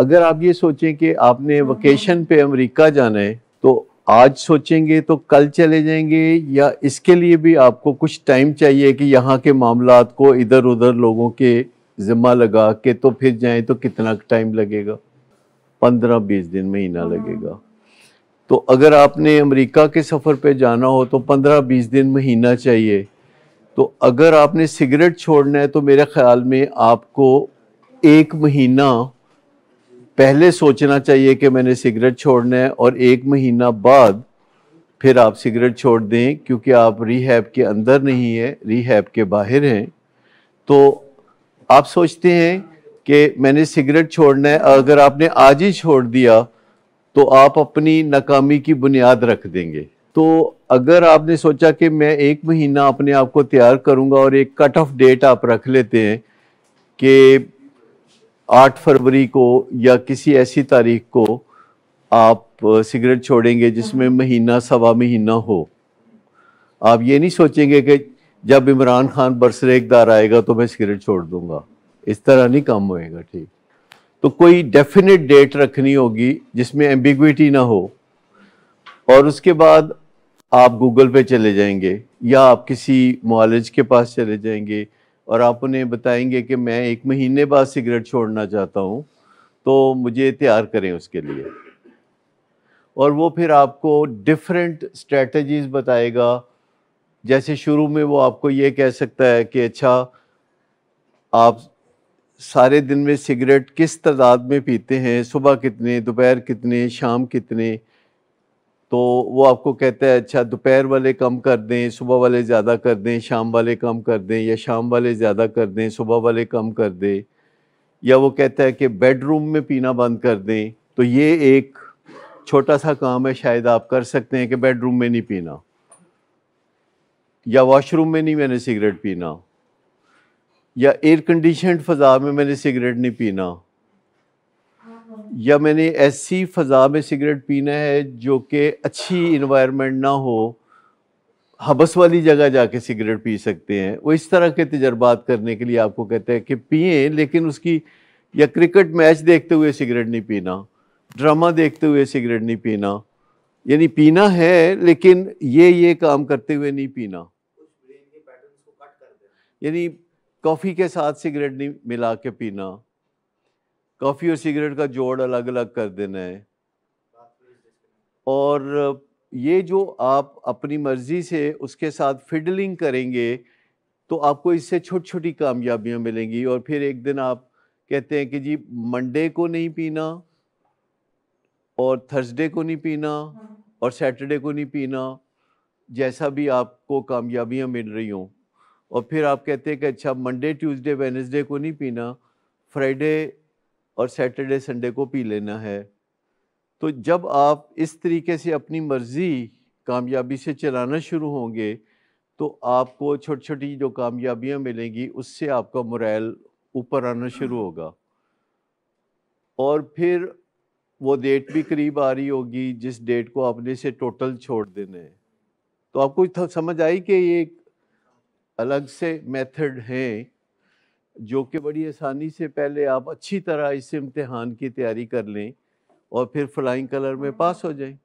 अगर आप ये सोचें कि आपने वकेशन हाँ, हाँ। पे अमेरिका जाना है तो आज सोचेंगे तो कल चले जाएंगे या इसके लिए भी आपको कुछ टाइम चाहिए कि यहाँ के मामला को इधर उधर लोगों के ज़िम्मा लगा के तो फिर जाएं तो कितना टाइम लगेगा पंद्रह बीस दिन महीना हाँ। लगेगा तो अगर आपने अमेरिका के सफ़र पे जाना हो तो पंद्रह बीस दिन महीना चाहिए तो अगर आपने सिगरेट छोड़ना है तो मेरे ख्याल में आपको एक महीना पहले सोचना चाहिए कि मैंने सिगरेट छोड़ना है और एक महीना बाद फिर आप सिगरेट छोड़ दें क्योंकि आप रीहैब के अंदर नहीं है रीहैब के बाहर हैं तो आप सोचते हैं कि मैंने सिगरेट छोड़ना है अगर आपने आज ही छोड़ दिया तो आप अपनी नाकामी की बुनियाद रख देंगे तो अगर आपने सोचा कि मैं एक महीना अपने आप को तैयार करूंगा और एक कट ऑफ डेट आप रख लेते हैं कि आठ फरवरी को या किसी ऐसी तारीख को आप सिगरेट छोड़ेंगे जिसमें हाँ। महीना सवा महीना हो आप ये नहीं सोचेंगे कि जब इमरान खान बरसरे इकदार आएगा तो मैं सिगरेट छोड़ दूंगा इस तरह नहीं काम होएगा ठीक तो कोई डेफिनेट डेट रखनी होगी जिसमें एम्बिग्विटी ना हो और उसके बाद आप गूगल पे चले जाएंगे या आप किसी मालिज के पास चले जाएंगे और आप उन्हें बताएंगे कि मैं एक महीने बाद सिगरेट छोड़ना चाहता हूँ तो मुझे तैयार करें उसके लिए और वो फिर आपको डिफरेंट स्ट्रेटजीज बताएगा जैसे शुरू में वो आपको ये कह सकता है कि अच्छा आप सारे दिन में सिगरेट किस तादाद में पीते हैं सुबह कितने दोपहर कितने शाम कितने तो वो आपको कहता है अच्छा दोपहर वाले कम कर दें सुबह वाले ज़्यादा कर दें शाम वाले कम कर दें या शाम वाले ज़्यादा कर दें सुबह वाले कम कर दें या वो कहता है कि बेडरूम में पीना बंद कर दें तो ये एक छोटा सा काम है शायद आप कर सकते हैं कि बेडरूम में नहीं पीना या वॉशरूम में नहीं मैंने सिगरेट पीना या एयर कंडीशनड फ़ज़ा में मैंने सिगरेट नहीं पीना या मैंने ऐसी फ़ज़ा में सिगरेट पीना है जो कि अच्छी इन्वायरमेंट ना हो हबस वाली जगह जाके सिगरेट पी सकते हैं वो इस तरह के तजर्बात करने के लिए आपको कहते हैं कि पिए लेकिन उसकी या क्रिकेट मैच देखते हुए सिगरेट नहीं पीना ड्रामा देखते हुए सिगरेट नहीं पीना यानी पीना है लेकिन ये ये काम करते हुए नहीं पीना यानी कॉफ़ी के साथ सिगरेट नहीं मिला के पीना कॉफ़ी और सिगरेट का जोड़ अलग अलग कर देना है और ये जो आप अपनी मर्ज़ी से उसके साथ फिडलिंग करेंगे तो आपको इससे छोटी छोटी कामयाबियाँ मिलेंगी और फिर एक दिन आप कहते हैं कि जी मंडे को नहीं पीना और थर्सडे को नहीं पीना और सैटरडे को नहीं पीना जैसा भी आपको कामयाबियाँ मिल रही हों और फिर आप कहते हैं कि अच्छा मंडे ट्यूसडे वेनसडे को नहीं पीना फ्राइडे और सैटरडे संडे को पी लेना है तो जब आप इस तरीके से अपनी मर्ज़ी कामयाबी से चलाना शुरू होंगे तो आपको छोटी छोटी जो कामयाबियाँ मिलेंगी उससे आपका मुरैल ऊपर आना शुरू होगा और फिर वो डेट भी करीब आ रही होगी जिस डेट को आपने से टोटल छोड़ देना है तो आपको समझ आई कि ये एक अलग से मेथड हैं जो कि बड़ी आसानी से पहले आप अच्छी तरह इस इम्तहान की तैयारी कर लें और फिर फ्लाइंग कलर में पास हाँ। हो जाएं